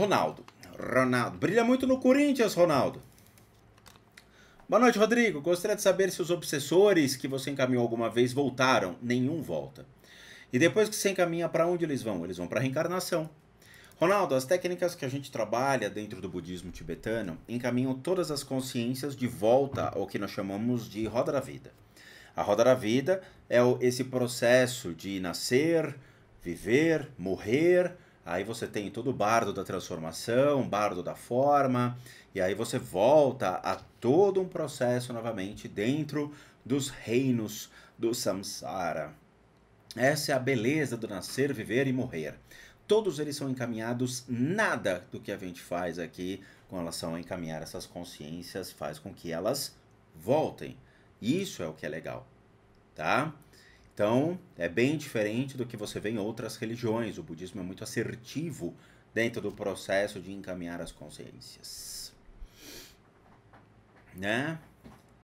Ronaldo. Ronaldo. Brilha muito no Corinthians, Ronaldo. Boa noite, Rodrigo. Gostaria de saber se os obsessores que você encaminhou alguma vez voltaram. Nenhum volta. E depois que você encaminha, para onde eles vão? Eles vão para a reencarnação. Ronaldo, as técnicas que a gente trabalha dentro do budismo tibetano encaminham todas as consciências de volta ao que nós chamamos de roda da vida. A roda da vida é esse processo de nascer, viver, morrer, Aí você tem todo o bardo da transformação, bardo da forma, e aí você volta a todo um processo novamente dentro dos reinos do samsara. Essa é a beleza do nascer, viver e morrer. Todos eles são encaminhados, nada do que a gente faz aqui com relação a encaminhar essas consciências faz com que elas voltem. Isso é o que é legal, tá? Então, é bem diferente do que você vê em outras religiões. O budismo é muito assertivo dentro do processo de encaminhar as consciências. Né?